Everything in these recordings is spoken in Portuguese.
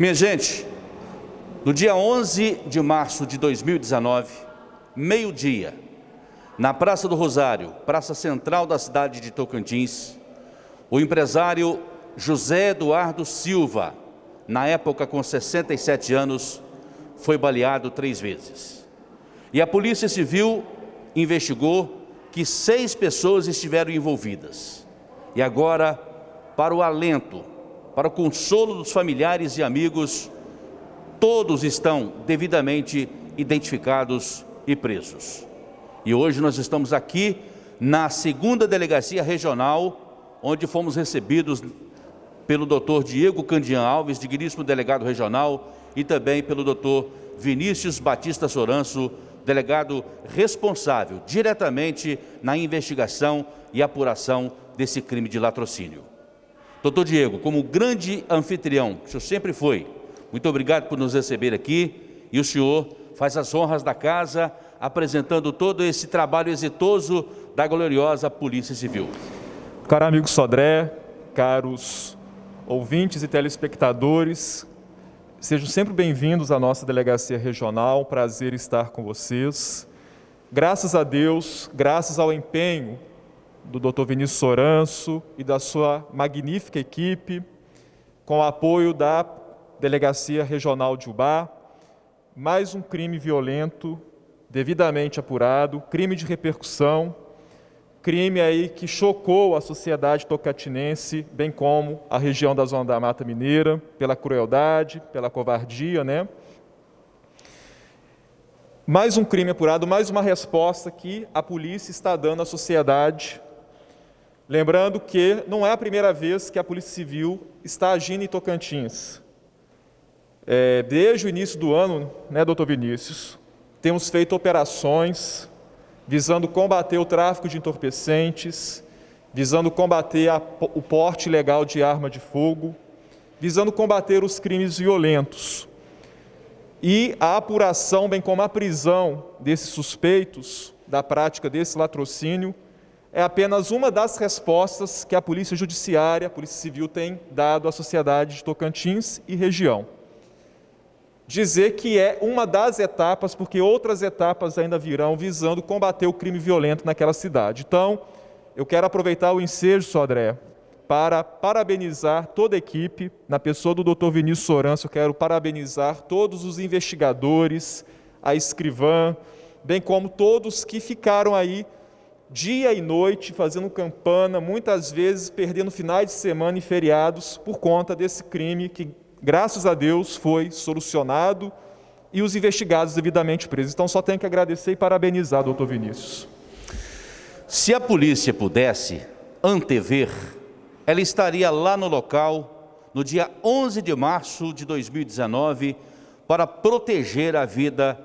Minha gente, no dia 11 de março de 2019, meio-dia, na Praça do Rosário, praça central da cidade de Tocantins, o empresário José Eduardo Silva, na época com 67 anos, foi baleado três vezes. E a Polícia Civil investigou que seis pessoas estiveram envolvidas. E agora, para o alento para o consolo dos familiares e amigos, todos estão devidamente identificados e presos. E hoje nós estamos aqui na segunda delegacia regional, onde fomos recebidos pelo doutor Diego Candian Alves, digníssimo delegado regional, e também pelo doutor Vinícius Batista Soranço, delegado responsável diretamente na investigação e apuração desse crime de latrocínio. Doutor Diego, como grande anfitrião que o senhor sempre foi, muito obrigado por nos receber aqui e o senhor faz as honras da casa apresentando todo esse trabalho exitoso da gloriosa Polícia Civil. Caro amigo Sodré, caros ouvintes e telespectadores, sejam sempre bem-vindos à nossa delegacia regional, prazer estar com vocês. Graças a Deus, graças ao empenho do Dr. Vinícius Soranço e da sua magnífica equipe, com o apoio da Delegacia Regional de Ubá. Mais um crime violento, devidamente apurado, crime de repercussão, crime aí que chocou a sociedade tocatinense, bem como a região da Zona da Mata Mineira, pela crueldade, pela covardia, né? Mais um crime apurado, mais uma resposta que a polícia está dando à sociedade Lembrando que não é a primeira vez que a Polícia Civil está agindo em Tocantins. É, desde o início do ano, né, doutor Vinícius, temos feito operações visando combater o tráfico de entorpecentes, visando combater a, o porte ilegal de arma de fogo, visando combater os crimes violentos. E a apuração, bem como a prisão desses suspeitos da prática desse latrocínio, é apenas uma das respostas que a Polícia Judiciária, a Polícia Civil tem dado à sociedade de Tocantins e região. Dizer que é uma das etapas, porque outras etapas ainda virão visando combater o crime violento naquela cidade. Então, eu quero aproveitar o ensejo, Sodré, para parabenizar toda a equipe, na pessoa do Dr. Vinícius Soranço, eu quero parabenizar todos os investigadores, a escrivã, bem como todos que ficaram aí dia e noite, fazendo campana, muitas vezes perdendo finais de semana e feriados por conta desse crime que, graças a Deus, foi solucionado e os investigados devidamente presos. Então, só tenho que agradecer e parabenizar, doutor Vinícius. Se a polícia pudesse antever, ela estaria lá no local no dia 11 de março de 2019 para proteger a vida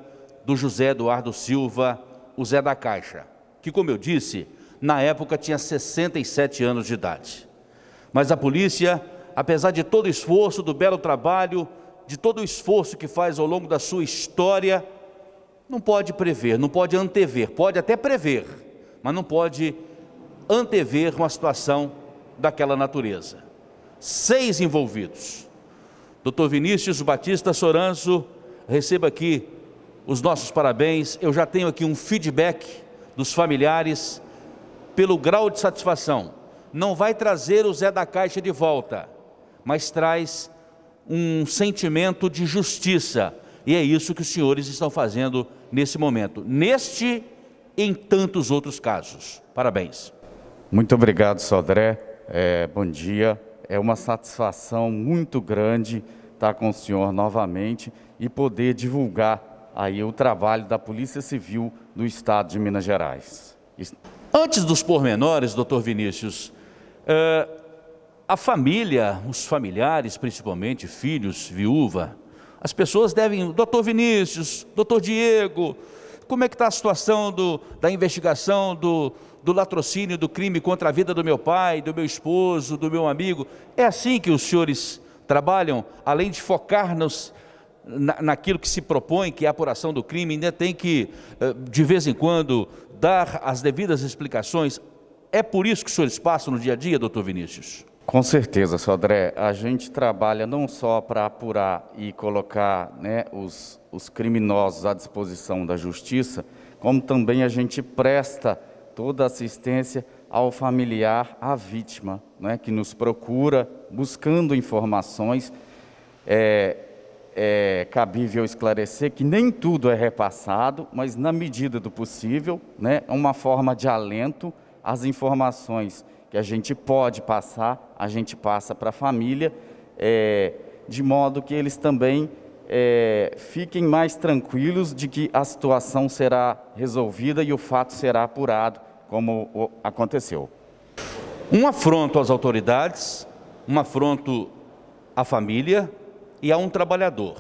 do José Eduardo Silva, o Zé da Caixa que, como eu disse, na época tinha 67 anos de idade. Mas a polícia, apesar de todo o esforço, do belo trabalho, de todo o esforço que faz ao longo da sua história, não pode prever, não pode antever, pode até prever, mas não pode antever uma situação daquela natureza. Seis envolvidos. Doutor Vinícius Batista Soranzo, receba aqui os nossos parabéns. Eu já tenho aqui um feedback dos familiares pelo grau de satisfação. Não vai trazer o Zé da Caixa de volta, mas traz um sentimento de justiça. E é isso que os senhores estão fazendo nesse momento, neste e em tantos outros casos. Parabéns. Muito obrigado, Sodré. É, bom dia. É uma satisfação muito grande estar com o senhor novamente e poder divulgar aí o trabalho da Polícia Civil do Estado de Minas Gerais. Antes dos pormenores, doutor Vinícius, eh, a família, os familiares principalmente, filhos, viúva, as pessoas devem, doutor Vinícius, doutor Diego, como é que está a situação do, da investigação do, do latrocínio, do crime contra a vida do meu pai, do meu esposo, do meu amigo? É assim que os senhores trabalham, além de focar nos, na, naquilo que se propõe, que é a apuração do crime, ainda tem que, eh, de vez em quando, dar as devidas explicações. É por isso que os senhores passam no dia a dia, doutor Vinícius? Com certeza, Sodré. A gente trabalha não só para apurar e colocar né, os, os criminosos à disposição da justiça, como também a gente presta toda assistência ao familiar, à vítima, né, que nos procura buscando informações. É, é cabível esclarecer que nem tudo é repassado, mas na medida do possível, né, é uma forma de alento as informações que a gente pode passar, a gente passa para a família, é, de modo que eles também é, fiquem mais tranquilos de que a situação será resolvida e o fato será apurado, como aconteceu. Um afronto às autoridades, um afronto à família, e a um trabalhador.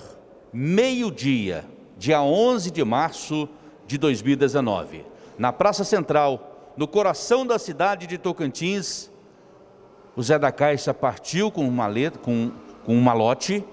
Meio-dia, dia 11 de março de 2019, na Praça Central, no coração da cidade de Tocantins, o Zé da Caixa partiu com uma letra, com, com um malote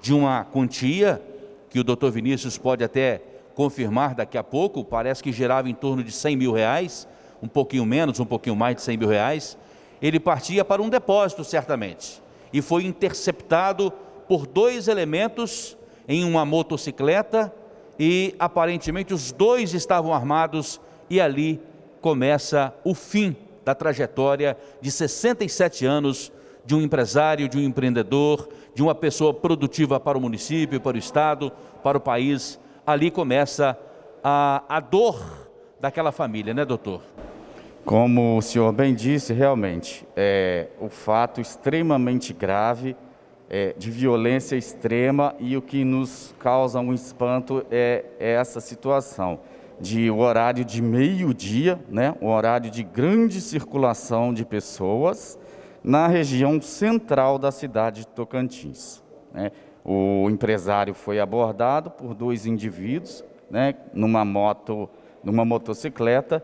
de uma quantia que o doutor Vinícius pode até confirmar daqui a pouco, parece que gerava em torno de 100 mil reais, um pouquinho menos, um pouquinho mais de 100 mil reais, ele partia para um depósito, certamente, e foi interceptado por dois elementos em uma motocicleta e aparentemente os dois estavam armados e ali começa o fim da trajetória de 67 anos de um empresário, de um empreendedor, de uma pessoa produtiva para o município, para o estado, para o país. Ali começa a, a dor daquela família, né, doutor? Como o senhor bem disse, realmente é o um fato extremamente grave é, de violência extrema e o que nos causa um espanto é, é essa situação de o horário de meio-dia, né, um horário de grande circulação de pessoas na região central da cidade de Tocantins. Né. O empresário foi abordado por dois indivíduos, né, numa moto, numa motocicleta,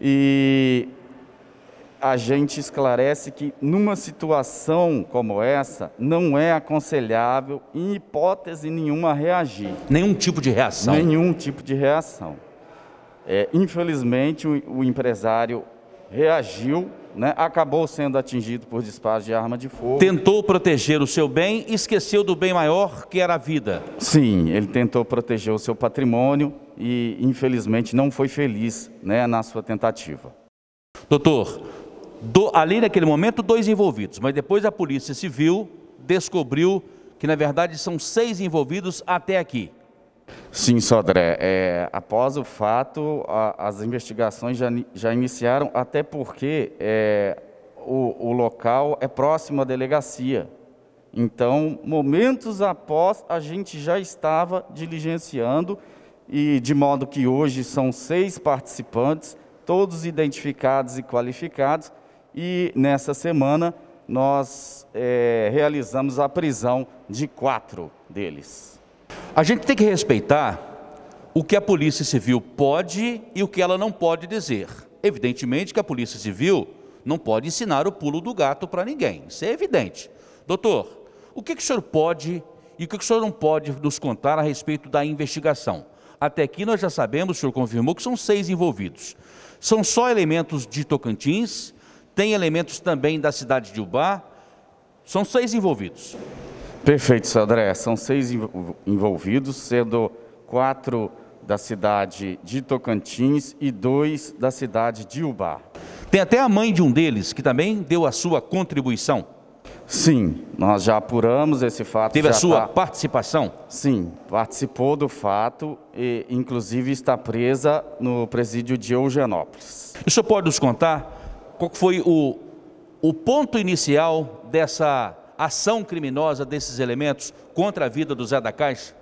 e a gente esclarece que numa situação como essa, não é aconselhável, em hipótese nenhuma, reagir. Nenhum tipo de reação? Nenhum tipo de reação. É, infelizmente, o, o, empresário reagiu, né, acabou sendo atingido por disparos de arma de fogo. Tentou proteger o seu bem e esqueceu do bem maior, que era a vida. Sim, ele tentou proteger o seu patrimônio e, infelizmente, não foi feliz né, na sua tentativa. Doutor, do, ali naquele momento, dois envolvidos, mas depois a Polícia Civil descobriu que, na verdade, são seis envolvidos até aqui. Sim, Sodré. É, após o fato, a, as investigações já, já iniciaram, até porque é, o, o local é próximo à delegacia. Então, momentos após, a gente já estava diligenciando, e de modo que hoje são seis participantes, todos identificados e qualificados, e nessa semana nós é, realizamos a prisão de quatro deles. A gente tem que respeitar o que a Polícia Civil pode e o que ela não pode dizer. Evidentemente que a Polícia Civil não pode ensinar o pulo do gato para ninguém, isso é evidente. Doutor, o que, que o senhor pode e o que, que o senhor não pode nos contar a respeito da investigação? Até aqui nós já sabemos, o senhor confirmou, que são seis envolvidos. São só elementos de Tocantins tem elementos também da cidade de Ubá. São seis envolvidos. Perfeito, seu André. São seis envolvidos, sendo quatro da cidade de Tocantins e dois da cidade de Ubá. Tem até a mãe de um deles que também deu a sua contribuição. Sim, nós já apuramos esse fato. Teve a sua tá... participação? Sim, participou do fato e inclusive está presa no presídio de Eugenópolis. O senhor pode nos contar qual foi o, o ponto inicial dessa ação criminosa desses elementos contra a vida do Zé da Caixa?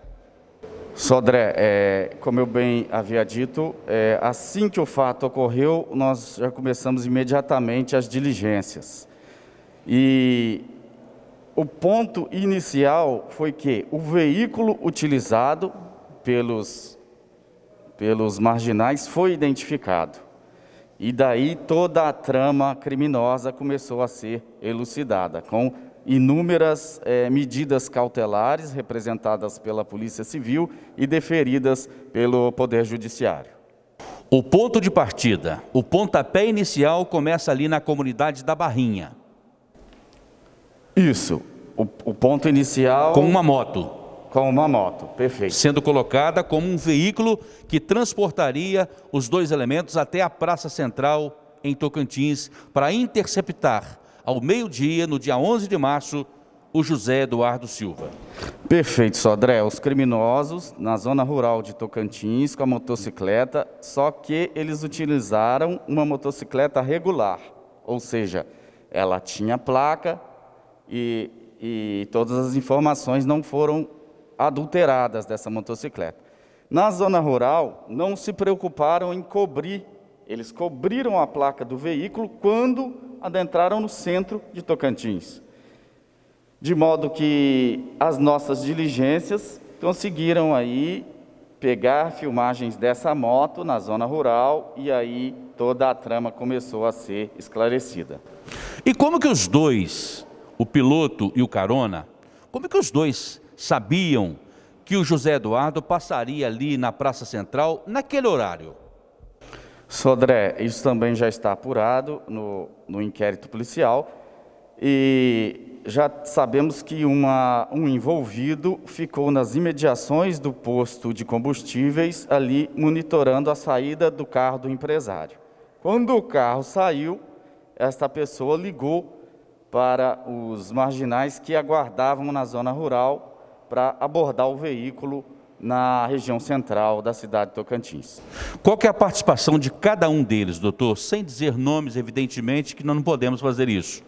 Sodré, é, como eu bem havia dito, é, assim que o fato ocorreu, nós já começamos imediatamente as diligências. E o ponto inicial foi que o veículo utilizado pelos, pelos marginais foi identificado. E daí toda a trama criminosa começou a ser elucidada, com inúmeras eh, medidas cautelares representadas pela Polícia Civil e deferidas pelo Poder Judiciário. O ponto de partida, o pontapé inicial começa ali na comunidade da Barrinha. Isso, o, o ponto inicial. Com uma moto. Com uma moto, perfeito. Sendo colocada como um veículo que transportaria os dois elementos até a Praça Central em Tocantins para interceptar ao meio-dia, no dia 11 de março, o José Eduardo Silva. Perfeito, Sodré. Os criminosos na zona rural de Tocantins com a motocicleta, só que eles utilizaram uma motocicleta regular, ou seja, ela tinha placa e, e todas as informações não foram adulteradas dessa motocicleta. Na zona rural, não se preocuparam em cobrir, eles cobriram a placa do veículo quando adentraram no centro de Tocantins. De modo que as nossas diligências conseguiram aí pegar filmagens dessa moto na zona rural e aí toda a trama começou a ser esclarecida. E como que os dois, o piloto e o carona, como que os dois sabiam que o José Eduardo passaria ali na Praça Central naquele horário. Sodré, isso também já está apurado no, no inquérito policial e já sabemos que uma, um envolvido ficou nas imediações do posto de combustíveis ali monitorando a saída do carro do empresário. Quando o carro saiu, esta pessoa ligou para os marginais que aguardavam na zona rural para abordar o veículo na região central da cidade de Tocantins. Qual é a participação de cada um deles, doutor? Sem dizer nomes, evidentemente, que nós não podemos fazer isso.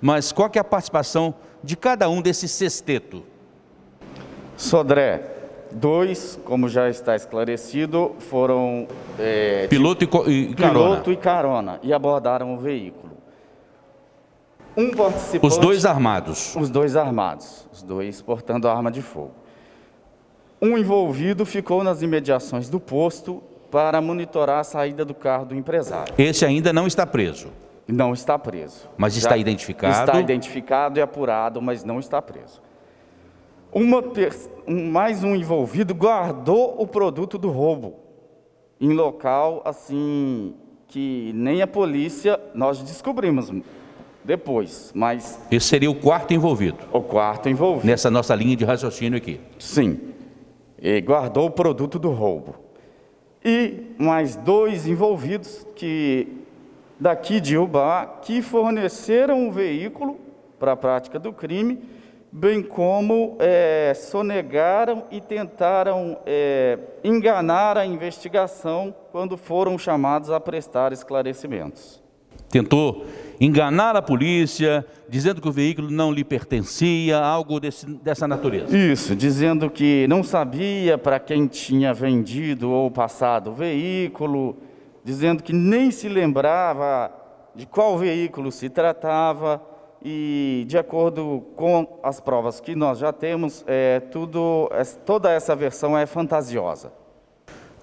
Mas qual é a participação de cada um desse sexteto? Sodré, dois, como já está esclarecido, foram... É, piloto, e, e, carona. piloto e carona. E abordaram o veículo. Um participante. Os dois armados. Os dois armados, os dois portando arma de fogo. Um envolvido ficou nas imediações do posto para monitorar a saída do carro do empresário. Esse ainda não está preso. Não está preso. Mas está Já identificado? Está identificado e apurado, mas não está preso. Uma, mais um envolvido guardou o produto do roubo em local assim que nem a polícia nós descobrimos depois, mas. Esse seria o quarto envolvido. O quarto envolvido. Nessa nossa linha de raciocínio aqui. Sim. E guardou o produto do roubo. E mais dois envolvidos que daqui de Ubá que forneceram o um veículo para a prática do crime, bem como é, sonegaram e tentaram é, enganar a investigação quando foram chamados a prestar esclarecimentos. Tentou enganar a polícia, dizendo que o veículo não lhe pertencia, algo desse, dessa natureza. Isso, dizendo que não sabia para quem tinha vendido ou passado o veículo, dizendo que nem se lembrava de qual veículo se tratava e de acordo com as provas que nós já temos, é, tudo, é, toda essa versão é fantasiosa.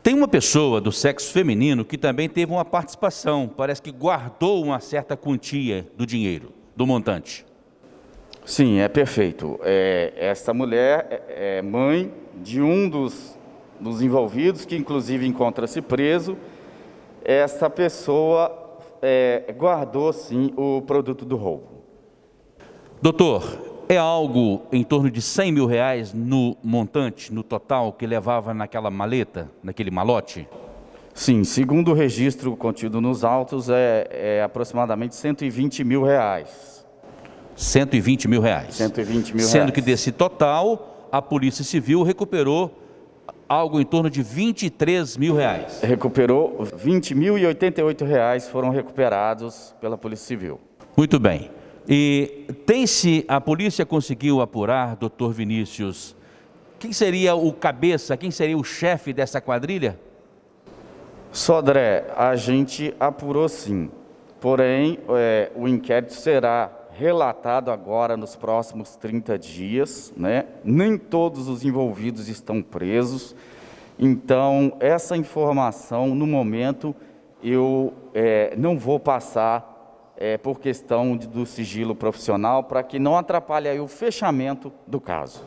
Tem uma pessoa do sexo feminino que também teve uma participação, parece que guardou uma certa quantia do dinheiro, do montante. Sim, é perfeito. É, essa mulher é, é mãe de um dos, dos envolvidos, que inclusive encontra-se preso. Essa pessoa é, guardou, sim, o produto do roubo. Doutor, é algo em torno de 100 mil reais no montante, no total, que levava naquela maleta, naquele malote? Sim, segundo o registro contido nos autos, é, é aproximadamente 120 mil reais. 120 mil reais. 120 mil Sendo reais. que desse total, a Polícia Civil recuperou algo em torno de 23 mil reais. Recuperou 20 mil e 88 reais foram recuperados pela Polícia Civil. Muito bem. E tem-se, a polícia conseguiu apurar, doutor Vinícius, quem seria o cabeça, quem seria o chefe dessa quadrilha? Sodré, a gente apurou sim. Porém, é, o inquérito será relatado agora nos próximos 30 dias. Né? Nem todos os envolvidos estão presos. Então, essa informação, no momento, eu é, não vou passar é, por questão de, do sigilo profissional, para que não atrapalhe o fechamento do caso.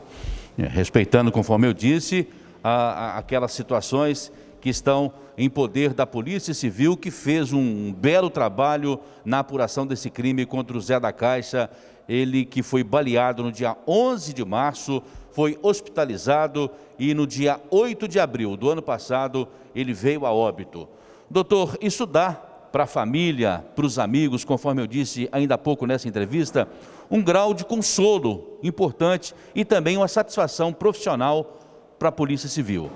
É, respeitando, conforme eu disse, a, a, aquelas situações que estão em poder da Polícia Civil, que fez um belo trabalho na apuração desse crime contra o Zé da Caixa, ele que foi baleado no dia 11 de março, foi hospitalizado e no dia 8 de abril do ano passado ele veio a óbito. Doutor, isso dá para a família, para os amigos, conforme eu disse ainda há pouco nessa entrevista, um grau de consolo importante e também uma satisfação profissional para a Polícia Civil.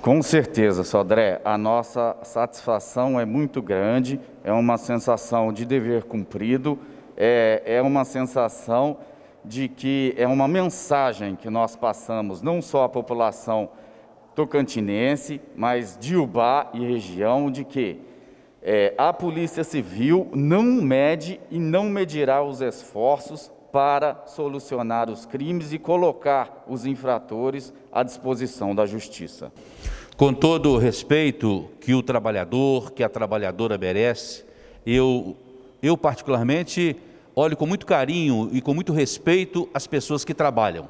Com certeza, Sodré, a nossa satisfação é muito grande, é uma sensação de dever cumprido, é, é uma sensação de que é uma mensagem que nós passamos não só à população tocantinense, mas de Ubá e região, de que é, a Polícia Civil não mede e não medirá os esforços para solucionar os crimes e colocar os infratores à disposição da Justiça. Com todo o respeito que o trabalhador, que a trabalhadora merece, eu, eu particularmente olho com muito carinho e com muito respeito as pessoas que trabalham,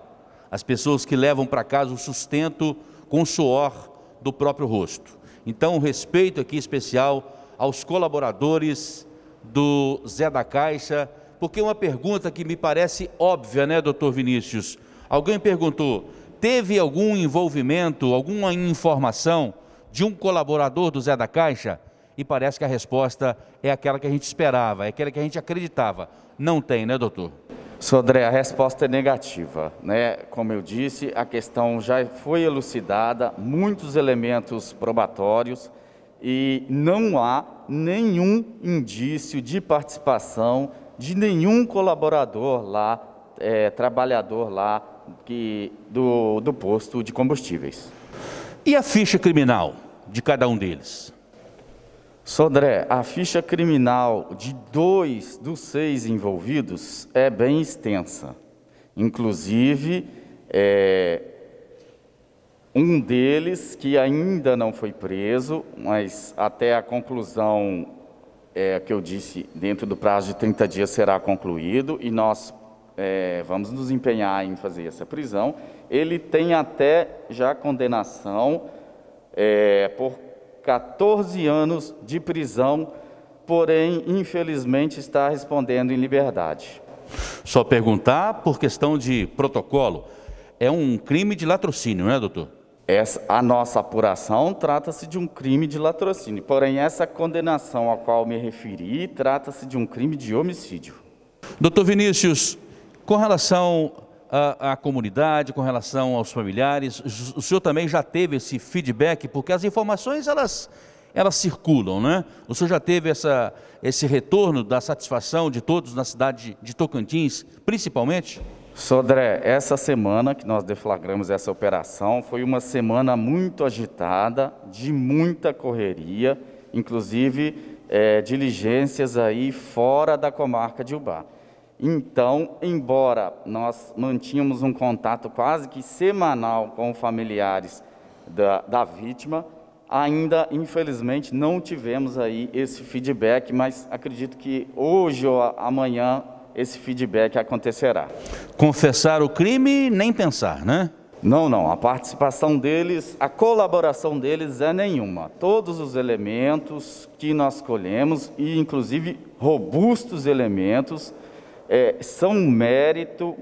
as pessoas que levam para casa o sustento com o suor do próprio rosto. Então, um respeito aqui especial aos colaboradores do Zé da Caixa, porque uma pergunta que me parece óbvia, né, doutor Vinícius? Alguém perguntou: teve algum envolvimento, alguma informação de um colaborador do Zé da Caixa? E parece que a resposta é aquela que a gente esperava, é aquela que a gente acreditava. Não tem, né, doutor? Sodré, a resposta é negativa. Né? Como eu disse, a questão já foi elucidada, muitos elementos probatórios e não há nenhum indício de participação de nenhum colaborador lá, é, trabalhador lá que, do, do posto de combustíveis. E a ficha criminal de cada um deles? Sodré, a ficha criminal de dois dos seis envolvidos é bem extensa. Inclusive, é, um deles, que ainda não foi preso, mas até a conclusão é, que eu disse, dentro do prazo de 30 dias será concluído e nós é, vamos nos empenhar em fazer essa prisão. Ele tem até já condenação é, por 14 anos de prisão, porém, infelizmente, está respondendo em liberdade. Só perguntar por questão de protocolo. É um crime de latrocínio, não é, doutor? Essa, a nossa apuração trata-se de um crime de latrocínio, porém, essa condenação a qual me referi trata-se de um crime de homicídio. Doutor Vinícius, com relação à, à, comunidade, com relação aos familiares, o senhor também já teve esse feedback, porque as informações elas, elas circulam, né? O senhor já teve essa, esse retorno da satisfação de todos na cidade de Tocantins, principalmente? Sodré, essa semana que nós deflagramos essa operação foi uma semana muito agitada, de muita correria, inclusive é, diligências aí fora da comarca de Ubá. Então, embora nós mantínhamos um contato quase que semanal com familiares da, da vítima, ainda, infelizmente, não tivemos aí esse feedback, mas acredito que hoje ou amanhã esse feedback acontecerá. Confessar o crime, nem pensar, né? Não, não. A participação deles, a colaboração deles é nenhuma. Todos os elementos que nós colhemos, e inclusive robustos elementos, é, são mérito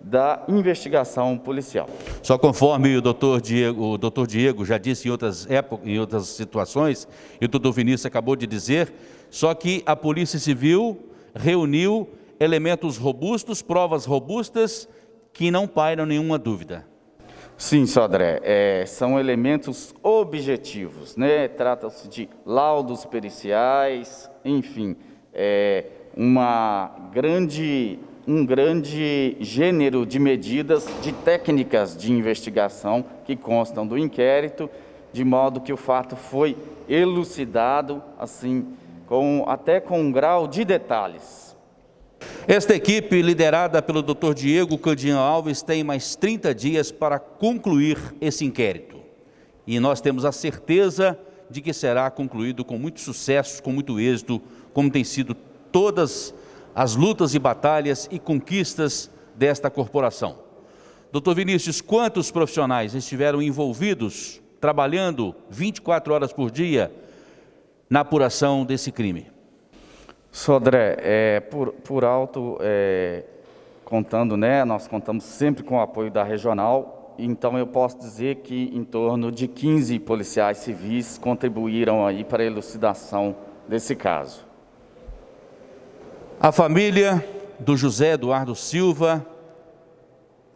da investigação policial. Só conforme o doutor Diego, o doutor Diego já disse em outras épocas, em outras situações, e o doutor Vinícius acabou de dizer, só que a Polícia Civil reuniu elementos robustos, provas robustas, que não pairam nenhuma dúvida. Sim, Sodré, é, são elementos objetivos, né? Trata-se de laudos periciais, enfim, é, uma grande, um grande gênero de medidas, de técnicas de investigação que constam do inquérito, de modo que o fato foi elucidado, assim, com, até com um grau de detalhes. Esta equipe, liderada pelo Dr. Diego Candinho Alves, tem mais 30 dias para concluir esse inquérito. E nós temos a certeza de que será concluído com muito sucesso, com muito êxito, como tem sido todas as lutas e batalhas e conquistas desta corporação. Doutor Vinícius, quantos profissionais estiveram envolvidos, trabalhando 24 horas por dia, na apuração desse crime? Sodré, é, por, por alto, é, contando, né, nós contamos sempre com o apoio da regional, então eu posso dizer que em torno de 15 policiais civis contribuíram aí para a elucidação desse caso. A família do José Eduardo Silva,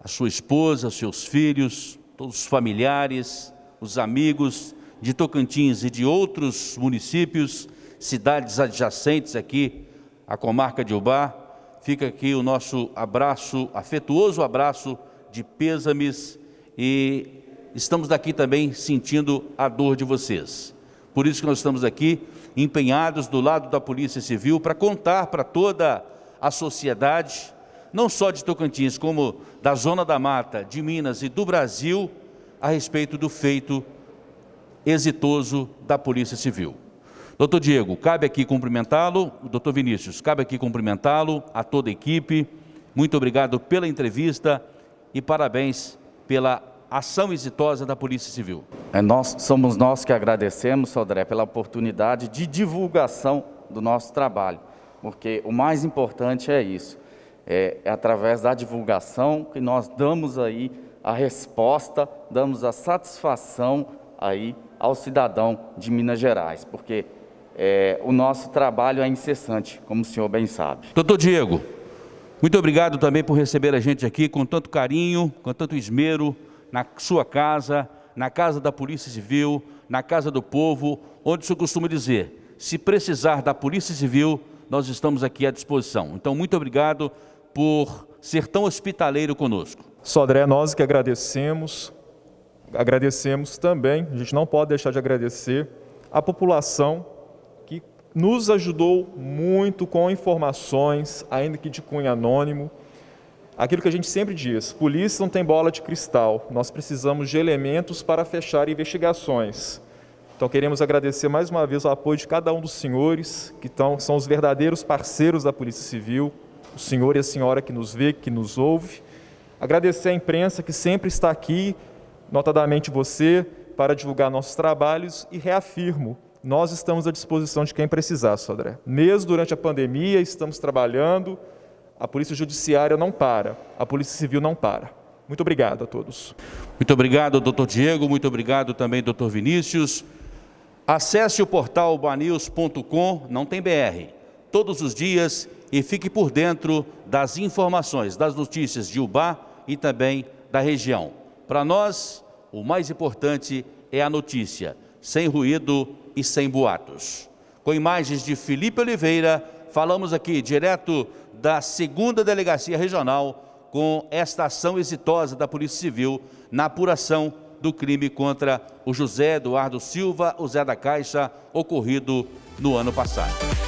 a sua esposa, seus filhos, todos os familiares, os amigos de Tocantins e de outros municípios cidades adjacentes aqui à comarca de Ubá. Fica aqui o nosso abraço, afetuoso abraço de pêsames e estamos daqui também sentindo a dor de vocês. Por isso que nós estamos aqui empenhados do lado da Polícia Civil para contar para toda a sociedade, não só de Tocantins, como da Zona da Mata, de Minas e do Brasil, a respeito do feito exitoso da Polícia Civil. Doutor Diego, cabe aqui cumprimentá-lo, doutor Vinícius, cabe aqui cumprimentá-lo, a toda a equipe. Muito obrigado pela entrevista e parabéns pela ação exitosa da Polícia Civil. É nós, somos nós que agradecemos, Sodré, pela oportunidade de divulgação do nosso trabalho, porque o mais importante é isso, é, é através da divulgação que nós damos aí a resposta, damos a satisfação aí ao cidadão de Minas Gerais, porque é, o nosso trabalho é incessante, como o senhor bem sabe. Doutor Diego, muito obrigado também por receber a gente aqui com tanto carinho, com tanto esmero, na sua casa, na casa da Polícia Civil, na casa do povo, onde o senhor costuma dizer: se precisar da Polícia Civil, nós estamos aqui à disposição. Então, muito obrigado por ser tão hospitaleiro conosco. Sodré, nós que agradecemos, agradecemos também, a gente não pode deixar de agradecer a população nos ajudou muito com informações, ainda que de cunho anônimo. Aquilo que a gente sempre diz: polícia não tem bola de cristal, nós precisamos de elementos para fechar investigações. Então, queremos agradecer mais uma vez o apoio de cada um dos senhores, que são os verdadeiros parceiros da Polícia Civil, o senhor e a senhora que nos vê, que nos ouve. Agradecer à imprensa que sempre está aqui, notadamente você, para divulgar nossos trabalhos e reafirmo nós estamos à disposição de quem precisar, Sodré. Mesmo durante a pandemia, estamos trabalhando, a Polícia Judiciária não para, a Polícia Civil não para. Muito obrigado a todos. Muito obrigado, doutor Diego, muito obrigado também, doutor Vinícius. Acesse o portal banews.com, não tem BR, todos os dias e fique por dentro das informações, das notícias de Ubá e também da região. Para nós, o mais importante é a notícia sem ruído e sem boatos. Com imagens de Felipe Oliveira, falamos aqui direto da segunda delegacia regional com esta ação exitosa da Polícia Civil na apuração do crime contra o José Eduardo Silva, o Zé da Caixa, ocorrido no ano passado.